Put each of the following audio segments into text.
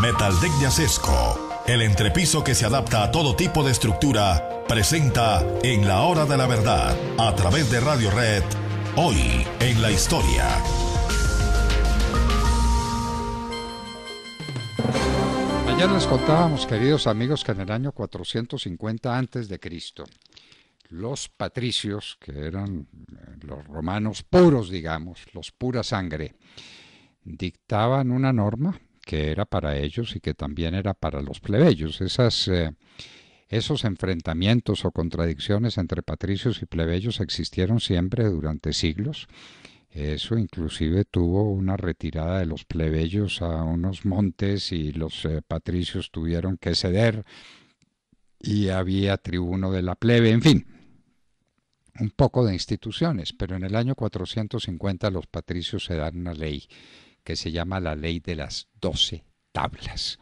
de Sesco, el entrepiso que se adapta a todo tipo de estructura, presenta en la hora de la verdad, a través de Radio Red, hoy en la historia. Ayer les contábamos, queridos amigos, que en el año 450 antes de Cristo, los patricios, que eran eh, los romanos puros, digamos, los pura sangre, dictaban una norma que era para ellos y que también era para los plebeyos. Esas, eh, esos enfrentamientos o contradicciones entre patricios y plebeyos existieron siempre durante siglos. Eso inclusive tuvo una retirada de los plebeyos a unos montes y los eh, patricios tuvieron que ceder y había tribuno de la plebe, en fin, un poco de instituciones, pero en el año 450 los patricios se dan una ley que se llama la ley de las doce tablas.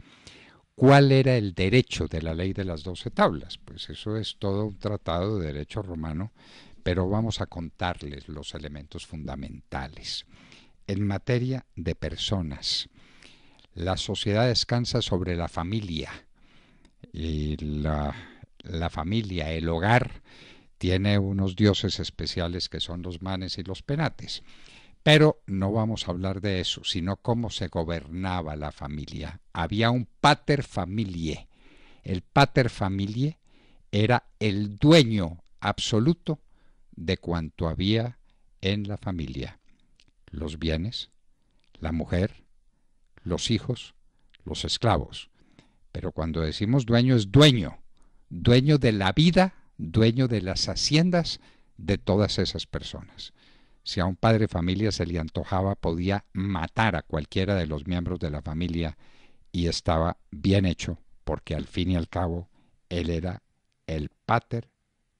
¿Cuál era el derecho de la ley de las doce tablas? Pues eso es todo un tratado de derecho romano, pero vamos a contarles los elementos fundamentales. En materia de personas, la sociedad descansa sobre la familia y la, la familia, el hogar, tiene unos dioses especiales que son los manes y los penates. Pero no vamos a hablar de eso, sino cómo se gobernaba la familia. Había un pater familie. El pater familie era el dueño absoluto de cuanto había en la familia. Los bienes, la mujer, los hijos, los esclavos. Pero cuando decimos dueño es dueño, dueño de la vida, dueño de las haciendas de todas esas personas. Si a un padre familia se le antojaba, podía matar a cualquiera de los miembros de la familia y estaba bien hecho, porque al fin y al cabo él era el pater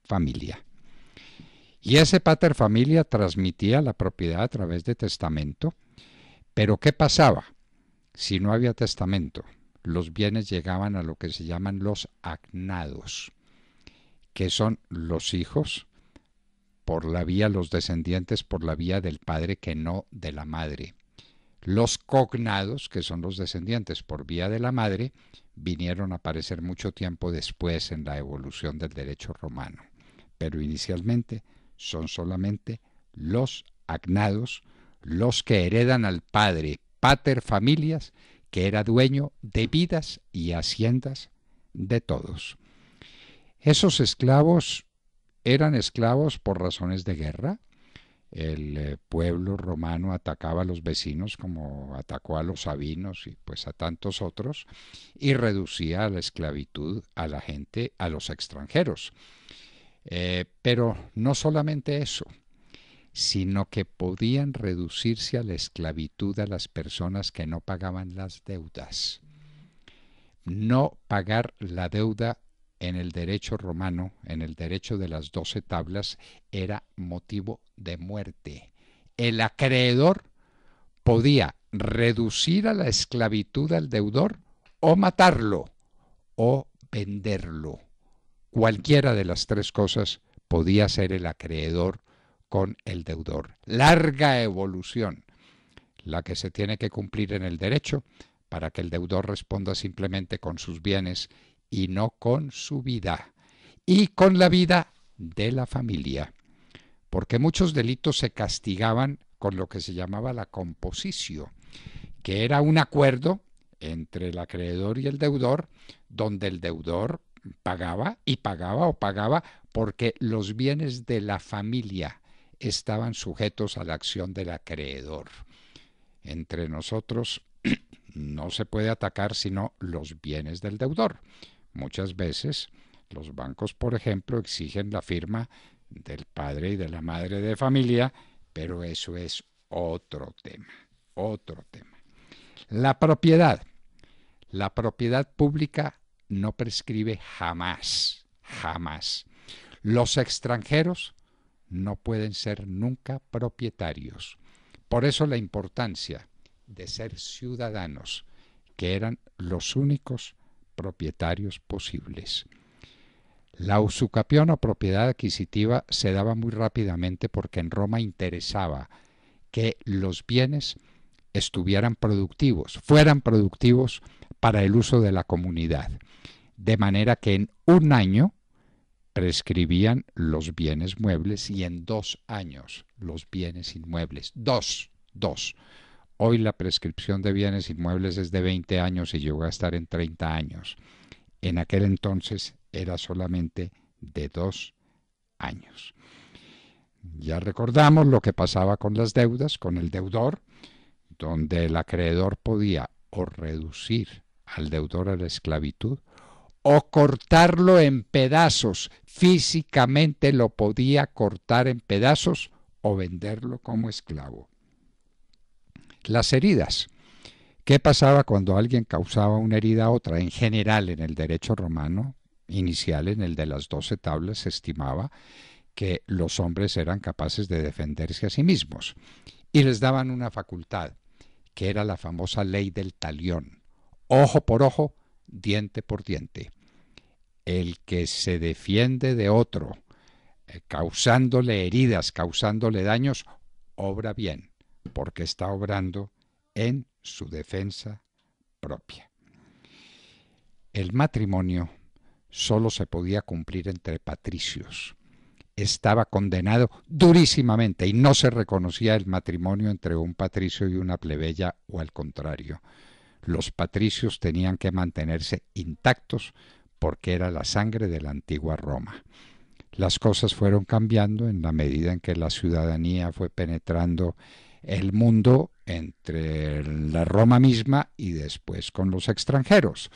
familia. Y ese pater familia transmitía la propiedad a través de testamento. Pero ¿qué pasaba? Si no había testamento, los bienes llegaban a lo que se llaman los agnados, que son los hijos por la vía los descendientes por la vía del padre que no de la madre. Los cognados, que son los descendientes por vía de la madre, vinieron a aparecer mucho tiempo después en la evolución del derecho romano. Pero inicialmente son solamente los agnados, los que heredan al padre, pater familias, que era dueño de vidas y haciendas de todos. Esos esclavos eran esclavos por razones de guerra. El eh, pueblo romano atacaba a los vecinos como atacó a los sabinos y pues a tantos otros y reducía a la esclavitud a la gente, a los extranjeros. Eh, pero no solamente eso, sino que podían reducirse a la esclavitud a las personas que no pagaban las deudas. No pagar la deuda en el derecho romano, en el derecho de las doce tablas, era motivo de muerte. El acreedor podía reducir a la esclavitud al deudor o matarlo o venderlo. Cualquiera de las tres cosas podía ser el acreedor con el deudor. Larga evolución, la que se tiene que cumplir en el derecho para que el deudor responda simplemente con sus bienes y no con su vida, y con la vida de la familia, porque muchos delitos se castigaban con lo que se llamaba la composición, que era un acuerdo entre el acreedor y el deudor, donde el deudor pagaba y pagaba o pagaba porque los bienes de la familia estaban sujetos a la acción del acreedor. Entre nosotros no se puede atacar sino los bienes del deudor. Muchas veces los bancos, por ejemplo, exigen la firma del padre y de la madre de familia, pero eso es otro tema, otro tema. La propiedad. La propiedad pública no prescribe jamás, jamás. Los extranjeros no pueden ser nunca propietarios. Por eso la importancia de ser ciudadanos, que eran los únicos propietarios posibles. La usucapión o propiedad adquisitiva se daba muy rápidamente porque en Roma interesaba que los bienes estuvieran productivos, fueran productivos para el uso de la comunidad. De manera que en un año prescribían los bienes muebles y en dos años los bienes inmuebles. Dos, dos. Hoy la prescripción de bienes inmuebles es de 20 años y llegó a estar en 30 años. En aquel entonces era solamente de dos años. Ya recordamos lo que pasaba con las deudas, con el deudor, donde el acreedor podía o reducir al deudor a la esclavitud o cortarlo en pedazos. Físicamente lo podía cortar en pedazos o venderlo como esclavo. Las heridas. ¿Qué pasaba cuando alguien causaba una herida a otra? En general, en el derecho romano inicial, en el de las doce tablas, se estimaba que los hombres eran capaces de defenderse a sí mismos y les daban una facultad, que era la famosa ley del talión, ojo por ojo, diente por diente. El que se defiende de otro, eh, causándole heridas, causándole daños, obra bien porque está obrando en su defensa propia. El matrimonio solo se podía cumplir entre patricios. Estaba condenado durísimamente y no se reconocía el matrimonio entre un patricio y una plebeya o al contrario. Los patricios tenían que mantenerse intactos porque era la sangre de la antigua Roma. Las cosas fueron cambiando en la medida en que la ciudadanía fue penetrando el mundo entre la Roma misma y después con los extranjeros.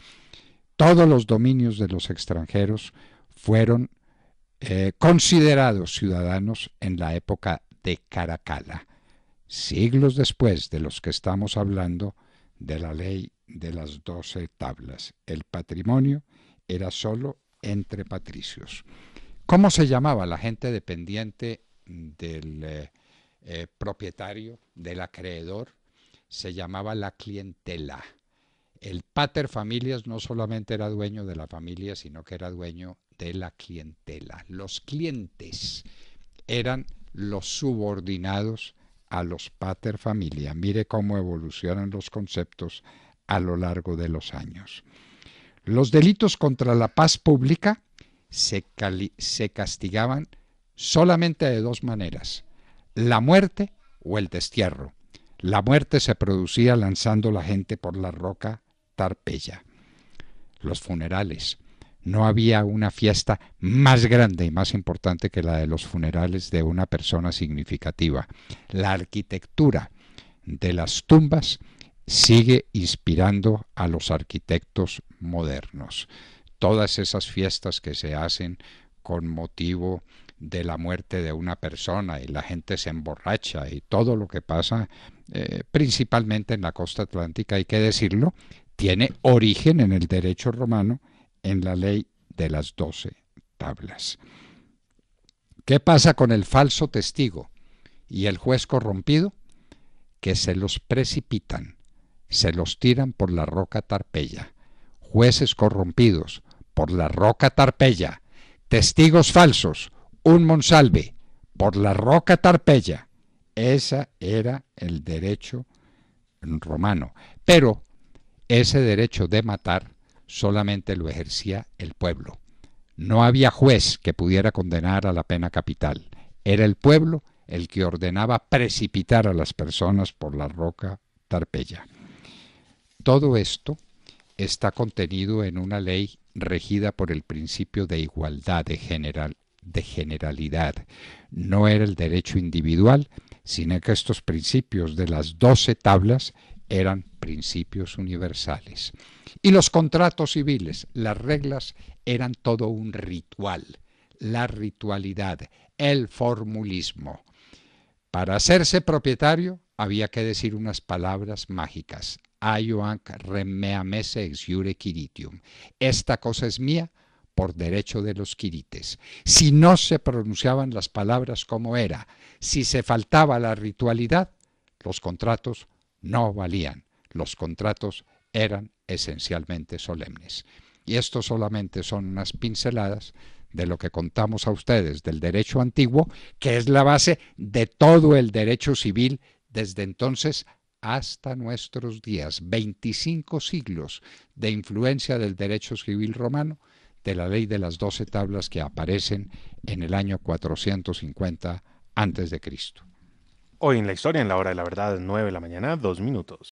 Todos los dominios de los extranjeros fueron eh, considerados ciudadanos en la época de Caracalla, siglos después de los que estamos hablando de la ley de las doce tablas. El patrimonio era solo entre patricios. ¿Cómo se llamaba la gente dependiente del eh, eh, propietario, del acreedor, se llamaba la clientela. El pater familias no solamente era dueño de la familia, sino que era dueño de la clientela. Los clientes eran los subordinados a los pater familia. Mire cómo evolucionan los conceptos a lo largo de los años. Los delitos contra la paz pública se, se castigaban solamente de dos maneras, la muerte o el destierro. La muerte se producía lanzando la gente por la roca Tarpeya. Los funerales. No había una fiesta más grande y más importante que la de los funerales de una persona significativa. La arquitectura de las tumbas sigue inspirando a los arquitectos modernos. Todas esas fiestas que se hacen con motivo de la muerte de una persona y la gente se emborracha y todo lo que pasa, eh, principalmente en la costa atlántica, hay que decirlo, tiene origen en el derecho romano, en la ley de las doce tablas. ¿Qué pasa con el falso testigo y el juez corrompido? Que se los precipitan, se los tiran por la roca tarpeya. Jueces corrompidos por la roca tarpeya, testigos falsos un Monsalve por la roca Tarpeya. Ese era el derecho romano. Pero ese derecho de matar solamente lo ejercía el pueblo. No había juez que pudiera condenar a la pena capital. Era el pueblo el que ordenaba precipitar a las personas por la roca Tarpeya. Todo esto está contenido en una ley regida por el principio de igualdad de general de generalidad. No era el derecho individual, sino que estos principios de las doce tablas eran principios universales. Y los contratos civiles, las reglas, eran todo un ritual, la ritualidad, el formulismo. Para hacerse propietario había que decir unas palabras mágicas. ex Esta cosa es mía, por derecho de los quirites. Si no se pronunciaban las palabras como era, si se faltaba la ritualidad, los contratos no valían. Los contratos eran esencialmente solemnes. Y esto solamente son unas pinceladas de lo que contamos a ustedes del derecho antiguo, que es la base de todo el derecho civil desde entonces hasta nuestros días. 25 siglos de influencia del derecho civil romano de la ley de las doce tablas que aparecen en el año 450 a.C. Hoy en la historia, en la hora de la verdad, 9 de la mañana, dos minutos.